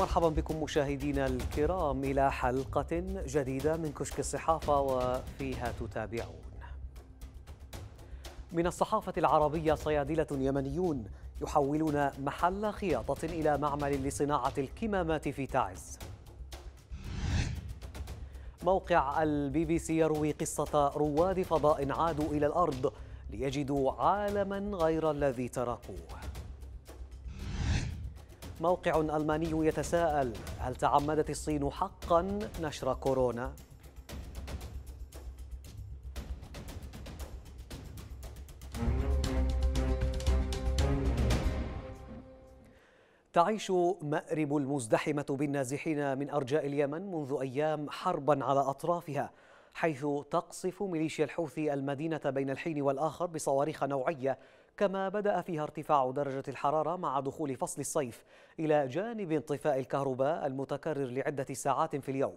مرحبا بكم مشاهدينا الكرام إلى حلقة جديدة من كشك الصحافة وفيها تتابعون من الصحافة العربية صيادلة يمنيون يحولون محل خياطة إلى معمل لصناعة الكمامات في تعز موقع البي بي سي يروي قصة رواد فضاء عادوا إلى الأرض ليجدوا عالما غير الذي تركوه موقع ألماني يتساءل هل تعمدت الصين حقا نشر كورونا؟ تعيش مأرب المزدحمة بالنازحين من أرجاء اليمن منذ أيام حربا على أطرافها حيث تقصف ميليشيا الحوثي المدينة بين الحين والآخر بصواريخ نوعية كما بدأ فيها ارتفاع درجة الحرارة مع دخول فصل الصيف إلى جانب انطفاء الكهرباء المتكرر لعدة ساعات في اليوم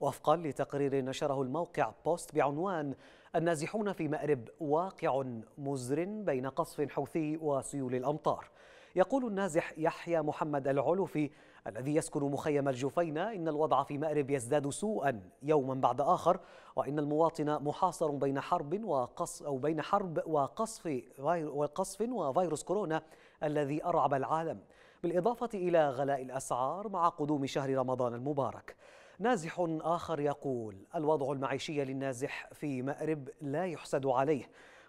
وفقا لتقرير نشره الموقع بوست بعنوان النازحون في مأرب واقع مزر بين قصف حوثي وسيول الأمطار يقول النازح يحيى محمد العلوفي الذي يسكن مخيم الجفينة إن الوضع في مأرب يزداد سوءا يوما بعد آخر وإن المواطن محاصر بين حرب وقص أو بين حرب وقصف وقصف وفيروس كورونا الذي أرعب العالم بالإضافة إلى غلاء الأسعار مع قدوم شهر رمضان المبارك نازح آخر يقول الوضع المعيشي للنازح في مأرب لا يحسد عليه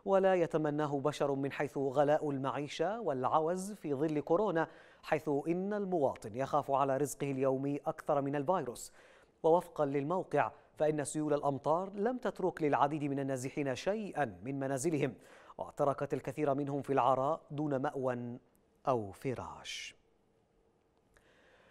ولا يتمناه بشر من حيث غلاء المعيشة والعوز في ظل كورونا حيث إن المواطن يخاف على رزقه اليومي أكثر من الفيروس ووفقا للموقع فإن سيول الأمطار لم تترك للعديد من النازحين شيئا من منازلهم واعتركت الكثير منهم في العراء دون مأوى أو فراش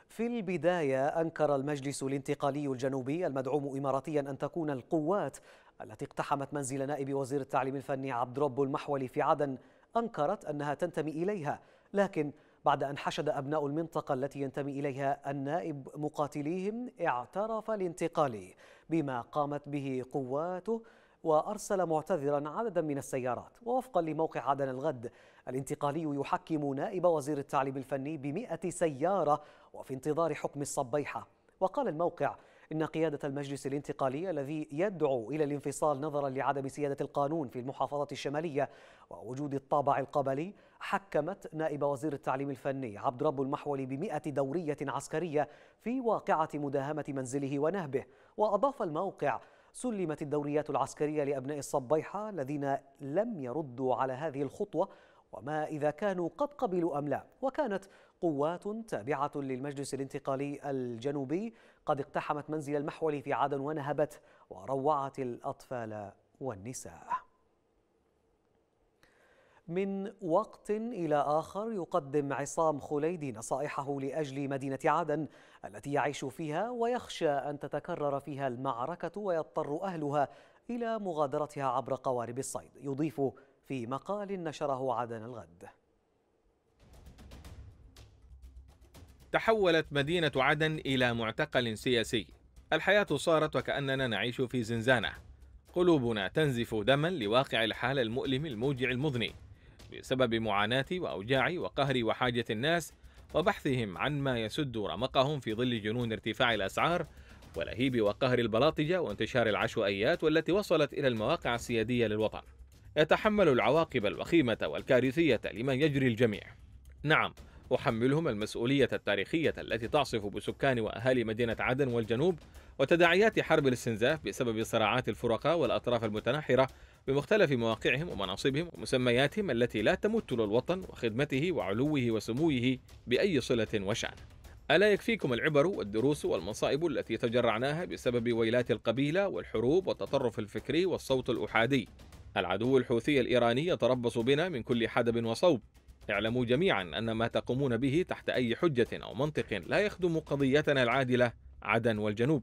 في البداية أنكر المجلس الانتقالي الجنوبي المدعوم إماراتيا أن تكون القوات التي اقتحمت منزل نائب وزير التعليم الفني عبد رب المحولي في عدن أنكرت أنها تنتمي إليها لكن بعد أن حشد أبناء المنطقة التي ينتمي إليها النائب مقاتليهم اعترف الانتقالي بما قامت به قواته وأرسل معتذرا عددا من السيارات ووفقا لموقع عدن الغد الانتقالي يحكم نائب وزير التعليم الفني بمئة سيارة وفي انتظار حكم الصبيحة وقال الموقع إن قيادة المجلس الانتقالي الذي يدعو إلى الانفصال نظرا لعدم سيادة القانون في المحافظة الشمالية ووجود الطابع القبلي حكمت نائب وزير التعليم الفني عبد رب المحولي بمئة دورية عسكرية في واقعة مداهمة منزله ونهبه وأضاف الموقع سلمت الدوريات العسكرية لأبناء الصبيحة الذين لم يردوا على هذه الخطوة وما إذا كانوا قد قبلوا أم لا وكانت قوات تابعة للمجلس الانتقالي الجنوبي قد اقتحمت منزل المحول في عدن ونهبت وروعت الأطفال والنساء من وقت إلى آخر يقدم عصام خليدي نصائحه لأجل مدينة عدن التي يعيش فيها ويخشى أن تتكرر فيها المعركة ويضطر أهلها إلى مغادرتها عبر قوارب الصيد يضيف في مقال نشره عدن الغد تحولت مدينة عدن إلى معتقل سياسي الحياة صارت وكأننا نعيش في زنزانة قلوبنا تنزف دما لواقع الحال المؤلم الموجع المضني بسبب معاناتي وأوجاعي وقهري وحاجة الناس وبحثهم عن ما يسد رمقهم في ظل جنون ارتفاع الأسعار ولهيب وقهر البلاطجة وانتشار العشوائيات والتي وصلت إلى المواقع السيادية للوطن يتحمل العواقب الوخيمة والكارثية لمن يجري الجميع نعم أحملهم المسؤولية التاريخية التي تعصف بسكان وأهالي مدينة عدن والجنوب وتداعيات حرب الاستنزاف بسبب صراعات الفرقاء والأطراف المتناحرة بمختلف مواقعهم ومناصبهم ومسمياتهم التي لا تمت للوطن وخدمته وعلوه وسموه بأي صلة وشأن ألا يكفيكم العبر والدروس والمصائب التي تجرعناها بسبب ويلات القبيلة والحروب والتطرف الفكري والصوت الأحادي العدو الحوثي الإيراني يتربص بنا من كل حدب وصوب اعلموا جميعا أن ما تقومون به تحت أي حجة أو منطق لا يخدم قضيتنا العادلة عدن والجنوب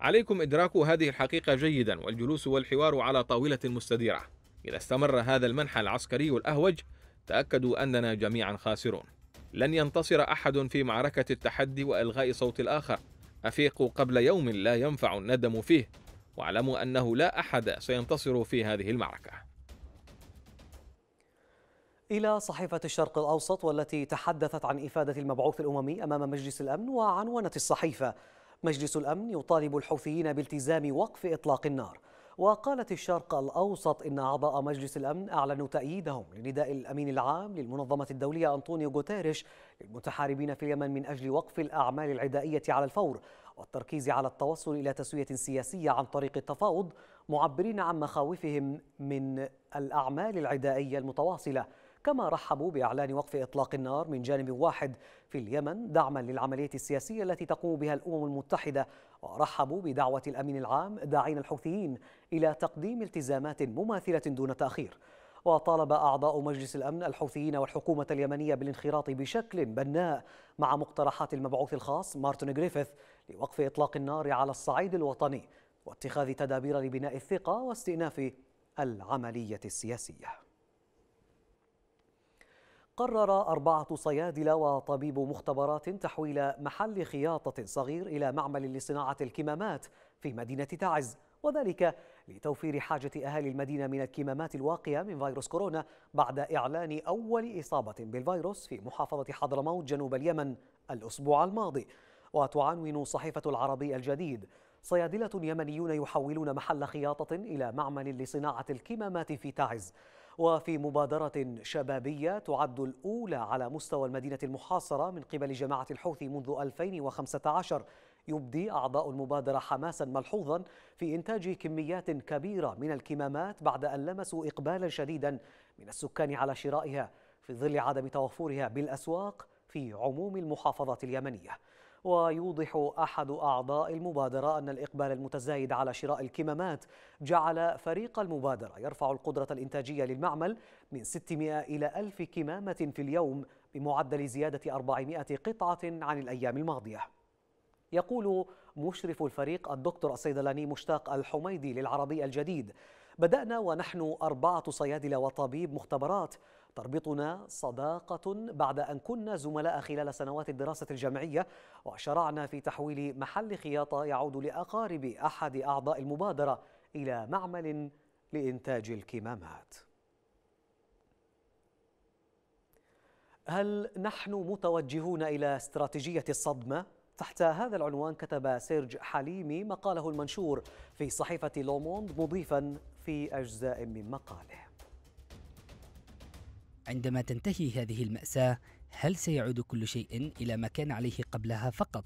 عليكم إدراك هذه الحقيقة جيدا والجلوس والحوار على طاولة مستديرة إذا استمر هذا المنحى العسكري الأهوج تأكدوا أننا جميعا خاسرون لن ينتصر أحد في معركة التحدي وإلغاء صوت الآخر أفيقوا قبل يوم لا ينفع الندم فيه واعلموا أنه لا أحد سينتصر في هذه المعركة إلى صحيفة الشرق الأوسط والتي تحدثت عن إفادة المبعوث الأممي أمام مجلس الأمن وعنونت الصحيفة مجلس الأمن يطالب الحوثيين بالتزام وقف إطلاق النار وقالت الشرق الأوسط إن أعضاء مجلس الأمن أعلنوا تأييدهم لنداء الأمين العام للمنظمة الدولية أنطونيو غوتيريش للمتحاربين في اليمن من أجل وقف الأعمال العدائية على الفور والتركيز على التوصل إلى تسوية سياسية عن طريق التفاوض معبرين عن مخاوفهم من الأعمال العدائية المتواصلة كما رحبوا بإعلان وقف إطلاق النار من جانب واحد في اليمن دعما للعملية السياسية التي تقوم بها الأمم المتحدة ورحبوا بدعوة الأمين العام داعين الحوثيين إلى تقديم التزامات مماثلة دون تأخير وطالب أعضاء مجلس الأمن الحوثيين والحكومة اليمنية بالانخراط بشكل بناء مع مقترحات المبعوث الخاص مارتن جريفيث لوقف إطلاق النار على الصعيد الوطني واتخاذ تدابير لبناء الثقة واستئناف العملية السياسية قرر أربعة صيادلة وطبيب مختبرات تحويل محل خياطة صغير إلى معمل لصناعة الكمامات في مدينة تعز وذلك لتوفير حاجة أهالي المدينة من الكمامات الواقية من فيروس كورونا بعد إعلان أول إصابة بالفيروس في محافظة حضرموت جنوب اليمن الأسبوع الماضي وتعنون صحيفة العربي الجديد صيادلة يمنيون يحولون محل خياطة إلى معمل لصناعة الكمامات في تعز وفي مبادرة شبابية تعد الأولى على مستوى المدينة المحاصرة من قبل جماعة الحوثي منذ 2015 يبدي أعضاء المبادرة حماسا ملحوظا في إنتاج كميات كبيرة من الكمامات بعد أن لمسوا إقبالا شديدا من السكان على شرائها في ظل عدم توفرها بالأسواق في عموم المحافظات اليمنية ويوضح أحد أعضاء المبادرة أن الإقبال المتزايد على شراء الكمامات جعل فريق المبادرة يرفع القدرة الإنتاجية للمعمل من 600 إلى 1000 كمامة في اليوم بمعدل زيادة 400 قطعة عن الأيام الماضية يقول مشرف الفريق الدكتور الصيدلاني مشتاق الحميدي للعربي الجديد بدأنا ونحن أربعة صيادلة وطبيب مختبرات تربطنا صداقة بعد أن كنا زملاء خلال سنوات الدراسة الجامعية وشرعنا في تحويل محل خياطة يعود لأقارب أحد أعضاء المبادرة إلى معمل لإنتاج الكمامات هل نحن متوجهون إلى استراتيجية الصدمة؟ تحت هذا العنوان كتب سيرج حليمي مقاله المنشور في صحيفة لوموند مضيفا في أجزاء من مقاله عندما تنتهي هذه المأساة هل سيعود كل شيء إلى ما كان عليه قبلها فقط؟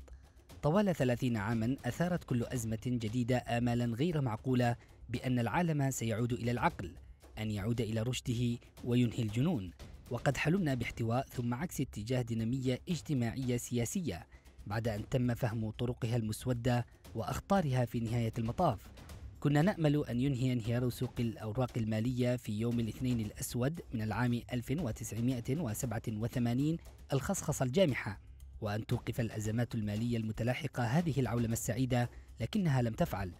طوال ثلاثين عاما أثارت كل أزمة جديدة آمالا غير معقولة بأن العالم سيعود إلى العقل أن يعود إلى رشده وينهي الجنون وقد حلمنا باحتواء ثم عكس اتجاه دينامية اجتماعية سياسية بعد أن تم فهم طرقها المسودة وأخطارها في نهاية المطاف كنا نأمل أن ينهي انهيار سوق الأوراق المالية في يوم الاثنين الأسود من العام 1987 الخصخصة الجامحة وأن توقف الأزمات المالية المتلاحقة هذه العولمة السعيدة لكنها لم تفعل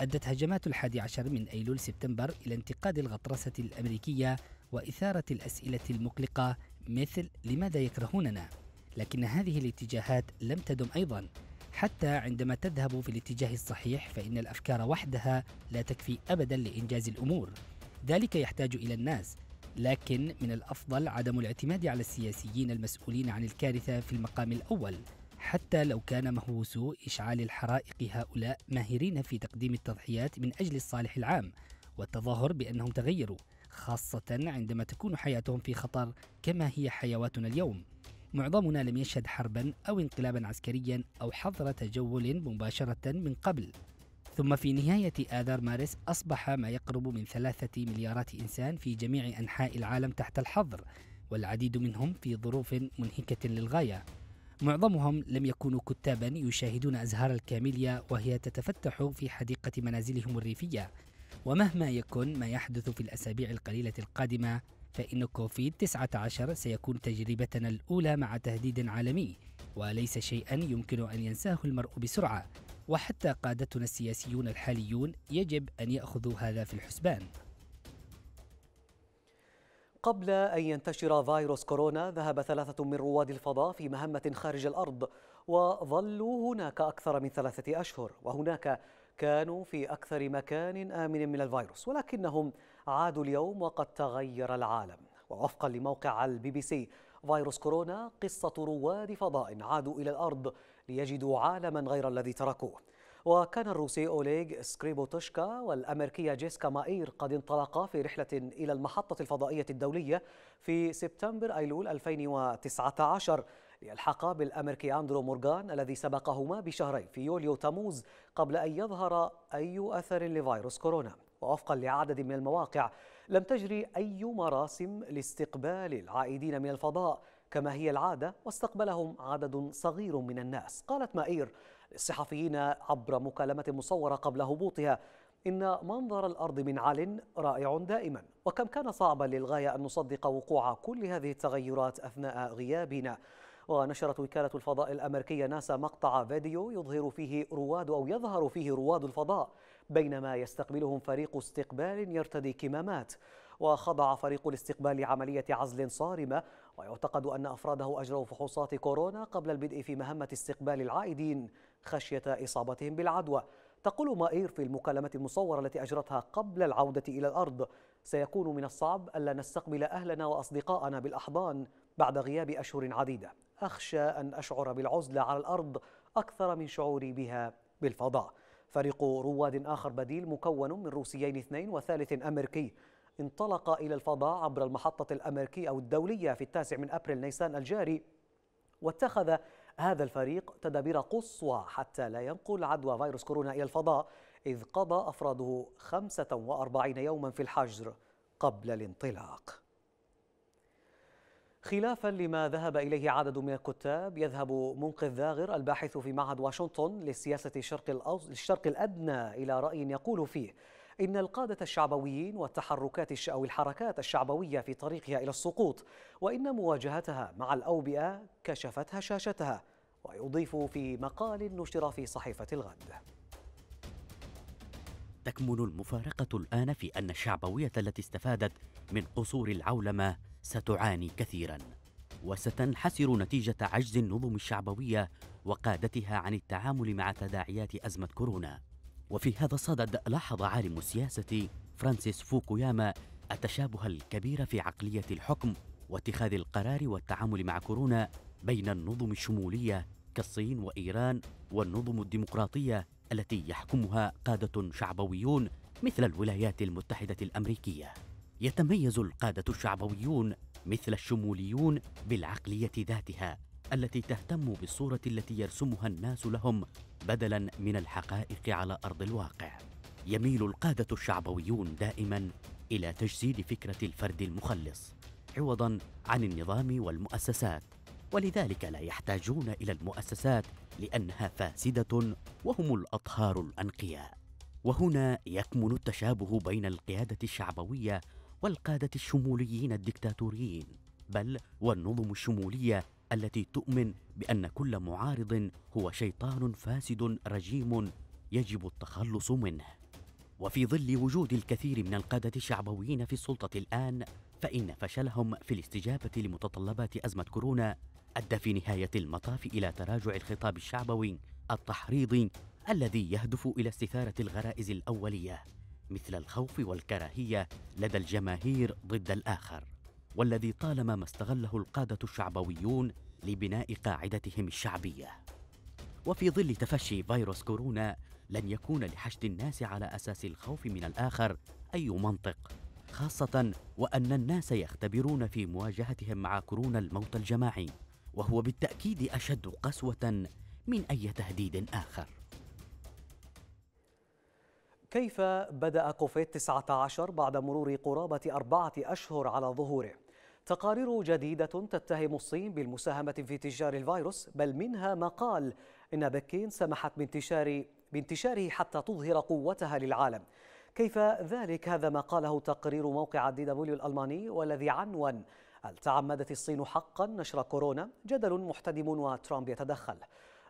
أدت هجمات الحادي عشر من أيلول سبتمبر إلى انتقاد الغطرسة الأمريكية وإثارة الأسئلة المقلقة مثل لماذا يكرهوننا؟ لكن هذه الاتجاهات لم تدم أيضا حتى عندما تذهب في الاتجاه الصحيح فإن الأفكار وحدها لا تكفي أبدا لإنجاز الأمور ذلك يحتاج إلى الناس لكن من الأفضل عدم الاعتماد على السياسيين المسؤولين عن الكارثة في المقام الأول حتى لو كان مهووس إشعال الحرائق هؤلاء ماهرين في تقديم التضحيات من أجل الصالح العام والتظاهر بأنهم تغيروا خاصة عندما تكون حياتهم في خطر كما هي حيواتنا اليوم معظمنا لم يشهد حربا أو انقلابا عسكريا أو حظر تجول مباشرة من قبل ثم في نهاية آذار مارس أصبح ما يقرب من ثلاثة مليارات إنسان في جميع أنحاء العالم تحت الحظر والعديد منهم في ظروف منهكة للغاية معظمهم لم يكونوا كتابا يشاهدون أزهار الكاميليا وهي تتفتح في حديقة منازلهم الريفية ومهما يكن ما يحدث في الأسابيع القليلة القادمة فإن كوفيد 19 سيكون تجربتنا الأولى مع تهديد عالمي وليس شيئا يمكن أن ينساه المرء بسرعة وحتى قادتنا السياسيون الحاليون يجب أن يأخذوا هذا في الحسبان قبل أن ينتشر فيروس كورونا ذهب ثلاثة من رواد الفضاء في مهمة خارج الأرض وظلوا هناك أكثر من ثلاثة أشهر وهناك كانوا في أكثر مكان آمن من الفيروس ولكنهم عادوا اليوم وقد تغير العالم ووفقا لموقع البي بي سي فيروس كورونا قصة رواد فضاء عادوا إلى الأرض ليجدوا عالما غير الذي تركوه وكان الروسي أوليغ سكريبوتوشكا والأمريكية جيسكا مائير قد انطلقا في رحلة إلى المحطة الفضائية الدولية في سبتمبر أيلول 2019 ليلحقا بالأمريكي أندرو مورغان الذي سبقهما بشهرين في يوليو تموز قبل أن يظهر أي أثر لفيروس كورونا ووفقا لعدد من المواقع لم تجري أي مراسم لاستقبال العائدين من الفضاء كما هي العادة واستقبلهم عدد صغير من الناس قالت مائير للصحفيين عبر مكالمة مصورة قبل هبوطها إن منظر الأرض من عال رائع دائما وكم كان صعبا للغاية أن نصدق وقوع كل هذه التغيرات أثناء غيابنا ونشرت وكالة الفضاء الأمريكية ناسا مقطع فيديو يظهر فيه رواد أو يظهر فيه رواد الفضاء بينما يستقبلهم فريق استقبال يرتدي كمامات وخضع فريق الاستقبال لعملية عزل صارمة ويعتقد أن أفراده أجروا فحوصات كورونا قبل البدء في مهمة استقبال العائدين خشية إصابتهم بالعدوى تقول مائير في المكالمة المصورة التي أجرتها قبل العودة إلى الأرض سيكون من الصعب ألا نستقبل أهلنا وأصدقائنا بالأحضان بعد غياب أشهر عديدة أخشى أن أشعر بالعزلة على الأرض أكثر من شعوري بها بالفضاء فريق رواد آخر بديل مكون من روسيين اثنين وثالث أمريكي انطلق إلى الفضاء عبر المحطة الأمريكية أو الدولية في التاسع من أبريل نيسان الجاري واتخذ هذا الفريق تدابير قصوى حتى لا ينقل عدوى فيروس كورونا إلى الفضاء إذ قضى أفراده 45 يوما في الحجر قبل الانطلاق خلافا لما ذهب إليه عدد من الكتاب يذهب منقذ ذاغر الباحث في معهد واشنطن للسياسه الشرق, الأوس... الشرق الأدنى إلى رأي يقول فيه إن القادة الشعبويين والتحركات الش... أو الحركات الشعبوية في طريقها إلى السقوط وإن مواجهتها مع الأوبئة كشفت هشاشتها ويضيف في مقال نشر في صحيفة الغد تكمن المفارقة الآن في أن الشعبوية التي استفادت من قصور العولمة ستعاني كثيرا وستنحسر نتيجة عجز النظم الشعبوية وقادتها عن التعامل مع تداعيات أزمة كورونا وفي هذا الصدد لاحظ عالم السياسة فرانسيس فوكوياما التشابه الكبير في عقلية الحكم واتخاذ القرار والتعامل مع كورونا بين النظم الشمولية كالصين وإيران والنظم الديمقراطية التي يحكمها قادة شعبويون مثل الولايات المتحدة الأمريكية يتميز القادة الشعبويون مثل الشموليون بالعقلية ذاتها التي تهتم بالصورة التي يرسمها الناس لهم بدلا من الحقائق على أرض الواقع. يميل القادة الشعبويون دائما إلى تجسيد فكرة الفرد المخلص عوضا عن النظام والمؤسسات ولذلك لا يحتاجون إلى المؤسسات لأنها فاسدة وهم الأطهار الأنقياء. وهنا يكمن التشابه بين القيادة الشعبوية والقادة الشموليين الدكتاتوريين بل والنظم الشمولية التي تؤمن بأن كل معارض هو شيطان فاسد رجيم يجب التخلص منه وفي ظل وجود الكثير من القادة الشعبويين في السلطة الآن فإن فشلهم في الاستجابة لمتطلبات أزمة كورونا أدى في نهاية المطاف إلى تراجع الخطاب الشعبوي التحريضي الذي يهدف إلى استثارة الغرائز الأولية مثل الخوف والكراهيه لدى الجماهير ضد الاخر والذي طالما ما استغله القاده الشعبويون لبناء قاعدتهم الشعبيه وفي ظل تفشي فيروس كورونا لن يكون لحشد الناس على اساس الخوف من الاخر اي منطق خاصه وان الناس يختبرون في مواجهتهم مع كورونا الموت الجماعي وهو بالتاكيد اشد قسوه من اي تهديد اخر كيف بدأ كوفيد 19 بعد مرور قرابة أربعة أشهر على ظهوره؟ تقارير جديدة تتهم الصين بالمساهمة في انتشار الفيروس بل منها ما قال إن بكين سمحت بانتشار بانتشاره حتى تظهر قوتها للعالم كيف ذلك هذا ما قاله تقرير موقع دي دبليو الألماني والذي عنون هل تعمدت الصين حقا نشر كورونا جدل محتدم وترامب يتدخل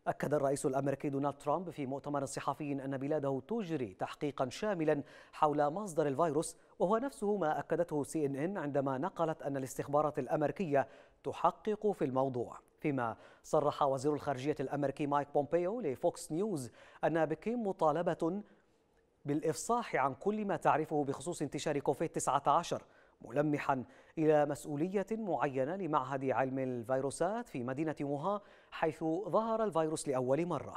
أكد الرئيس الأمريكي دونالد ترامب في مؤتمر صحفي أن بلاده تجري تحقيقا شاملا حول مصدر الفيروس وهو نفسه ما أكدته سي إن إن عندما نقلت أن الاستخبارات الأمريكية تحقق في الموضوع فيما صرح وزير الخارجية الأمريكي مايك بومبيو لفوكس نيوز أن بكين مطالبة بالإفصاح عن كل ما تعرفه بخصوص انتشار كوفيد 19 ملمحا إلى مسؤولية معينة لمعهد علم الفيروسات في مدينة موها حيث ظهر الفيروس لأول مرة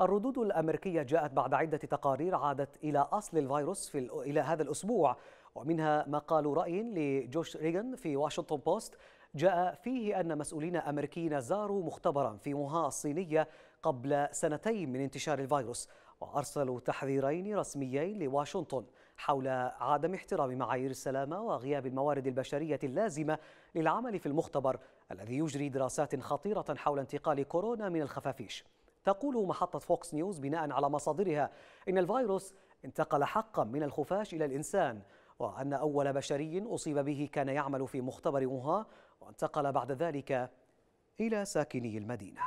الردود الأمريكية جاءت بعد عدة تقارير عادت إلى أصل الفيروس في إلى هذا الأسبوع ومنها مقال رأي لجوش ريغن في واشنطن بوست جاء فيه أن مسؤولين أمريكيين زاروا مختبرا في موها الصينية قبل سنتين من انتشار الفيروس وأرسلوا تحذيرين رسميين لواشنطن حول عدم احترام معايير السلامة وغياب الموارد البشرية اللازمة للعمل في المختبر الذي يجري دراسات خطيرة حول انتقال كورونا من الخفافيش تقول محطة فوكس نيوز بناء على مصادرها إن الفيروس انتقل حقا من الخفاش إلى الإنسان وأن أول بشري أصيب به كان يعمل في مختبر أوها وانتقل بعد ذلك إلى ساكني المدينة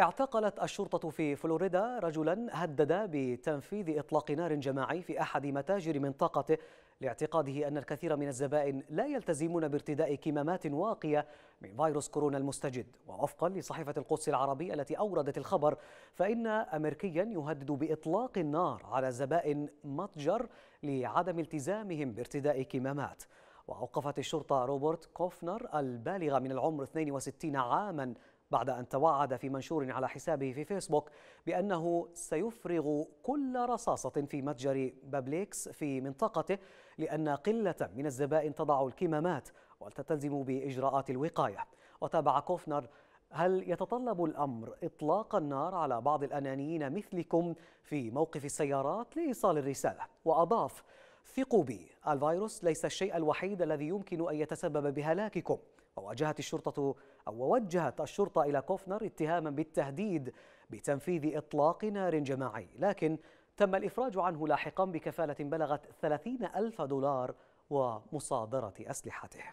اعتقلت الشرطة في فلوريدا رجلا هدد بتنفيذ إطلاق نار جماعي في أحد متاجر منطقته لاعتقاده أن الكثير من الزبائن لا يلتزمون بارتداء كمامات واقية من فيروس كورونا المستجد ووفقا لصحيفة القدس العربية التي أوردت الخبر فإن أمريكيا يهدد بإطلاق النار على زبائن متجر لعدم التزامهم بارتداء كمامات وأوقفت الشرطة روبرت كوفنر البالغة من العمر 62 عاماً بعد أن توعد في منشور على حسابه في فيسبوك بأنه سيفرغ كل رصاصة في متجر بابليكس في منطقته لأن قلة من الزبائن تضع الكمامات وتلتزم بإجراءات الوقاية وتابع كوفنر هل يتطلب الأمر إطلاق النار على بعض الأنانيين مثلكم في موقف السيارات لإيصال الرسالة وأضاف ثقوا بي الفيروس ليس الشيء الوحيد الذي يمكن أن يتسبب بهلاككم وواجهت الشرطة أو وجهت الشرطة إلى كوفنر اتهاما بالتهديد بتنفيذ إطلاق نار جماعي لكن تم الإفراج عنه لاحقا بكفالة بلغت 30 ألف دولار ومصادرة أسلحته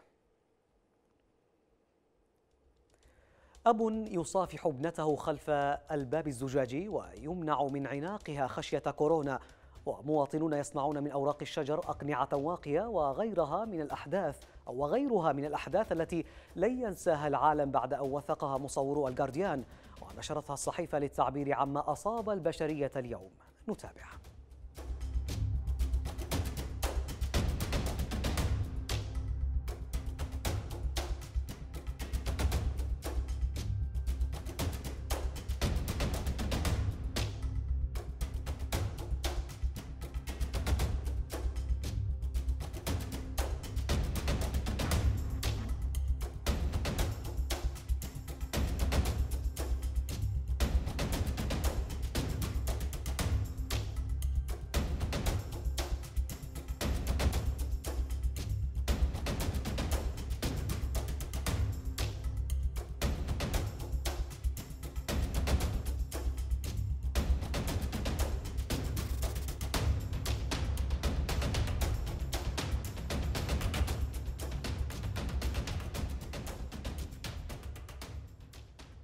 أب يصافح ابنته خلف الباب الزجاجي ويمنع من عناقها خشية كورونا ومواطنون يصنعون من أوراق الشجر أقنعة واقية وغيرها من الأحداث وغيرها من الأحداث التي لن ينساها العالم بعد أن وثقها مصورو الجارديان ونشرتها الصحيفة للتعبير عما أصاب البشرية اليوم نتابع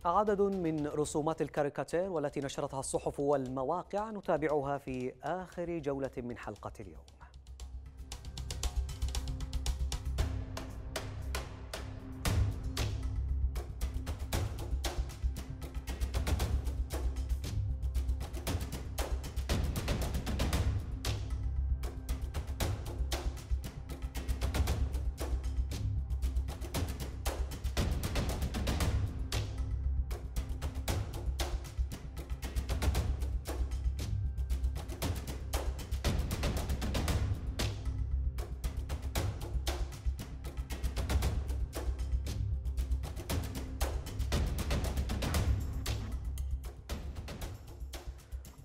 عدد من رسومات الكاريكاتير والتي نشرتها الصحف والمواقع نتابعها في آخر جولة من حلقة اليوم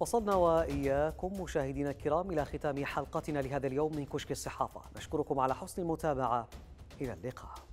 وصلنا وإياكم مشاهدينا الكرام إلى ختام حلقتنا لهذا اليوم من كشك الصحافة نشكركم على حسن المتابعة إلى اللقاء